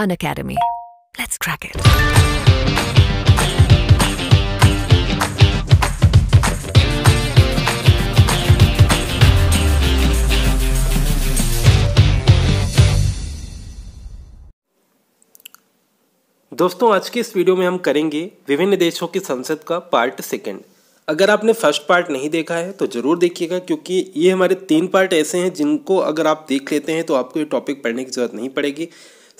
An Academy. Let's crack it. दोस्तों आज की इस वीडियो में हम करेंगे विभिन्न देशों की संसद का पार्ट सेकंड अगर आपने फर्स्ट पार्ट नहीं देखा है तो ज़रूर देखिएगा क्योंकि ये हमारे तीन पार्ट ऐसे हैं जिनको अगर आप देख लेते हैं तो आपको ये टॉपिक पढ़ने की ज़रूरत नहीं पड़ेगी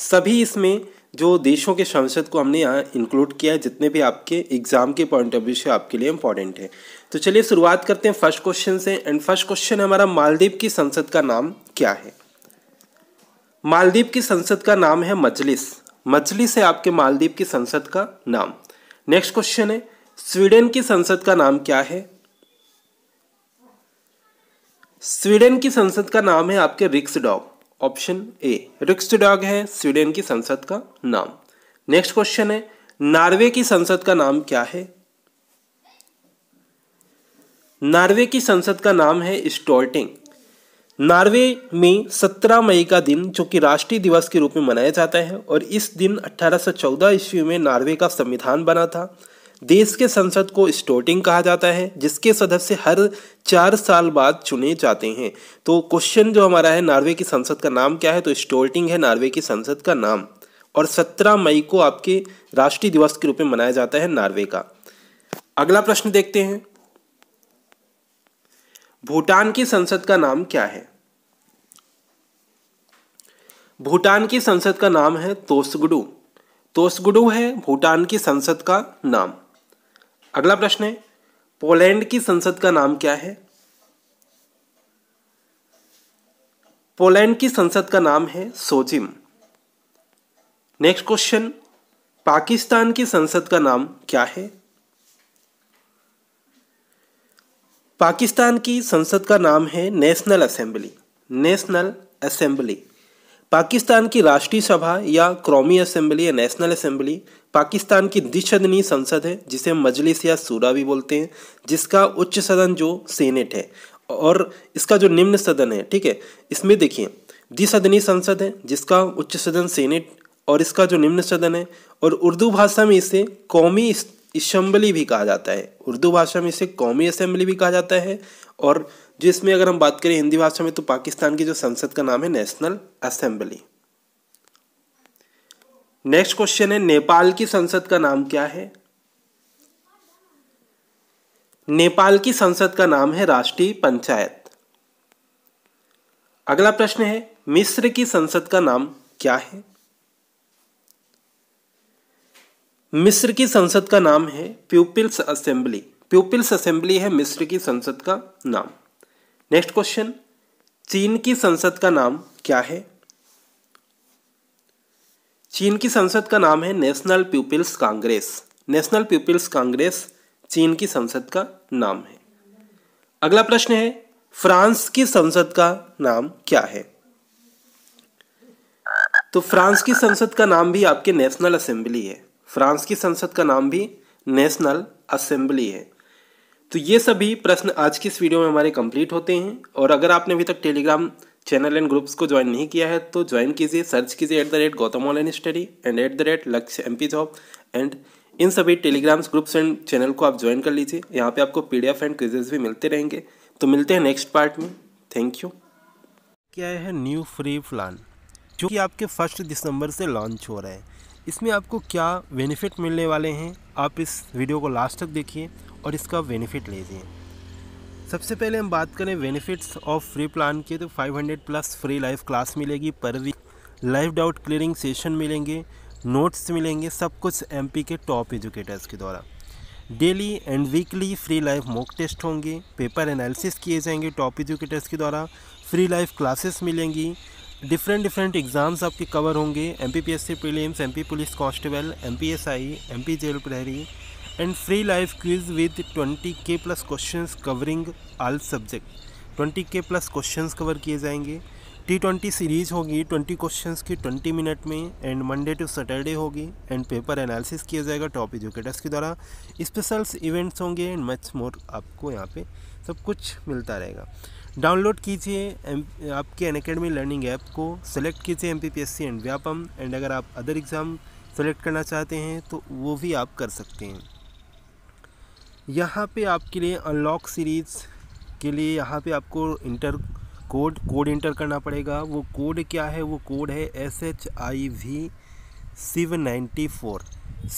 सभी इसमें जो देशों के संसद को हमने यहाँ इंक्लूड किया है जितने भी आपके एग्जाम के पॉइंट ऑफ व्यू से आपके लिए इंपॉर्टेंट है तो चलिए शुरुआत करते हैं फर्स्ट क्वेश्चन से एंड फर्स्ट क्वेश्चन हमारा मालदीव की संसद का नाम क्या है मालदीव की संसद का नाम है मजलिस मजलिस है आपके मालदीव की संसद का नाम नेक्स्ट क्वेश्चन है स्वीडन की संसद का नाम क्या है स्वीडन की संसद का नाम है आपके रिक्स डॉग ऑप्शन ए डॉग है स्वीडन की संसद का नाम नेक्स्ट क्वेश्चन है नार्वे की संसद का नाम क्या है नार्वे की संसद का नाम है स्टॉल्टिंग नार्वे में 17 मई का दिन जो कि राष्ट्रीय दिवस के रूप में मनाया जाता है और इस दिन 1814 सौ ईस्वी में नार्वे का संविधान बना था देश के संसद को स्टोटिंग कहा जाता है जिसके सदस्य हर चार साल बाद चुने जाते हैं तो क्वेश्चन जो हमारा है नॉर्वे की संसद का नाम क्या है तो स्टोटिंग है नॉर्वे की संसद का नाम और 17 मई को आपके राष्ट्रीय दिवस के रूप में मनाया जाता है नॉर्वे का अगला प्रश्न देखते हैं भूटान की संसद का नाम क्या है भूटान की संसद का नाम है तोसगुडू तोसगुडू है भूटान की संसद का नाम अगला प्रश्न है पोलैंड की संसद का नाम क्या है पोलैंड की संसद का नाम है सोजिम नेक्स्ट क्वेश्चन पाकिस्तान की संसद का नाम क्या है पाकिस्तान की संसद का नाम है National Assembly National Assembly Pakistan की राष्ट्रीय सभा या क्रोमी असेंबली या नेशनल असेंबली पाकिस्तान की द्विसदनीय संसद है जिसे मजलिस या सूरा भी बोलते हैं जिसका उच्च सदन जो सेनेट है और इसका जो निम्न सदन है ठीक है इसमें देखिए द्विसदनीय संसद है जिसका उच्च सदन सेनेट और इसका जो निम्न सदन है और उर्दू भाषा में इसे कौमी इसम्बली भी कहा जाता है उर्दू भाषा में इसे कौमी असम्बली भी कहा जाता है और जिसमें अगर हम बात करें हिंदी भाषा में तो पाकिस्तान की जो संसद का नाम है नेशनल असम्बली नेक्स्ट क्वेश्चन है नेपाल की संसद का नाम क्या है नेपाल की संसद का नाम है राष्ट्रीय पंचायत अगला प्रश्न है मिस्र की संसद का नाम क्या है मिस्र की संसद का नाम है पीपल्स असेंबली प्यूपिल्स असेंबली है मिस्र की संसद का नाम नेक्स्ट क्वेश्चन चीन की संसद का नाम क्या है चीन की संसद का नाम है National Peoples Congress National Peoples Congress चीन की संसद का नाम है अगला प्रश्न है फ्रांस की संसद का नाम क्या है तो फ्रांस की संसद का नाम भी आपके नेशनल असेंबली है फ्रांस की संसद का नाम भी नेशनल असेंबली है तो ये सभी प्रश्न आज की इस वीडियो में हमारे कंप्लीट होते हैं और अगर आपने अभी तक टेलीग्राम चैनल एंड ग्रुप्स को ज्वाइन नहीं किया है तो ज्वाइन कीजिए सर्च कीजिए at the rate Gautam online study and at the rate Lakshya M job and इन सभी टेलीग्राम्स ग्रुप्स एंड चैनल को आप ज्वाइन कर लीजिए यहाँ पे आपको एफ एंड क्विजेज भी मिलते रहेंगे तो मिलते हैं नेक्स्ट पार्ट में थैंक यू क्या है न्यू फ्री प्लान जो कि आपके फर्स्ट दिसंबर से लॉन्च हो रहा है इसमें आपको क्या बेनिफिट मिलने वाले हैं आप इस वीडियो को लास्ट तक देखिए और इसका बेनिफिट लीजिए सबसे पहले हम बात करें बेनिफिट्स ऑफ फ्री प्लान के तो 500 प्लस फ्री लाइव क्लास मिलेगी per week live doubt clearing session मिलेंगे नोट्स मिलेंगे सब कुछ एम के टॉप एजुकेटर्स के द्वारा daily and weekly free live mock test होंगे पेपर एनालिसिस किए जाएंगे टॉप एजुकेटर्स के द्वारा फ्री लाइव क्लासेस मिलेंगी डिफरेंट डिफरेंट एग्ज़ाम्स आपके कवर होंगे M P P S C prelims M P police constable M P S I M P jail प्रहरी and live quiz with twenty K plus question covering all subject twenty K plus questions cover किए जाएंगे T twenty series होगी twenty questions की twenty minute में and Monday to Saturday होगी and paper analysis किया जाएगा top educators के द्वारा स्पेशल्स इवेंट्स होंगे एंड मच मोर आपको यहाँ पे सब कुछ मिलता रहेगा डाउनलोड कीजिए आपके अनकेडमी अकेडमी लर्निंग ऐप को सेलेक्ट कीजिए M P P S C and Vyapam and अगर आप अदर एग्ज़ाम सेलेक्ट करना चाहते हैं तो वो भी आप कर सकते हैं यहाँ पे आपके लिए अनलॉक सीरीज़ के लिए यहाँ पे आपको इंटर कोड कोड इंटर करना पड़ेगा वो कोड क्या है वो कोड है S H I V Shiv ninety four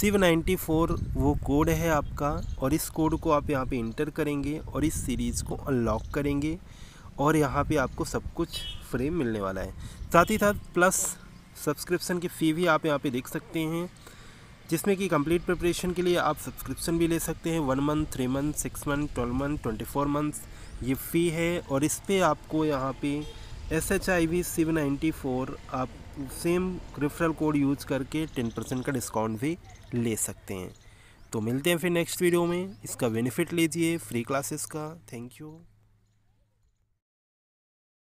Shiv ninety four वो कोड है आपका और इस कोड को आप यहाँ पे इंटर करेंगे और इस सीरीज़ को अनलॉक करेंगे और यहाँ पे आपको सब कुछ फ्री मिलने वाला है साथ ही साथ प्लस सब्सक्रिप्शन की फ़ी भी आप यहाँ पे देख सकते हैं जिसमें कि कंप्लीट प्रिपरेशन के लिए आप सब्सक्रिप्शन भी ले सकते हैं one month three month six month twelve month twenty four months ये फ़ी है और इस पर आपको यहाँ पे S H I V Shiv ninety four आप सेम रेफरल कोड यूज करके टेन परसेंट का डिस्काउंट भी ले सकते हैं तो मिलते हैं फिर नेक्स्ट वीडियो में इसका बेनिफिट लीजिए फ्री क्लासेस का थैंक यू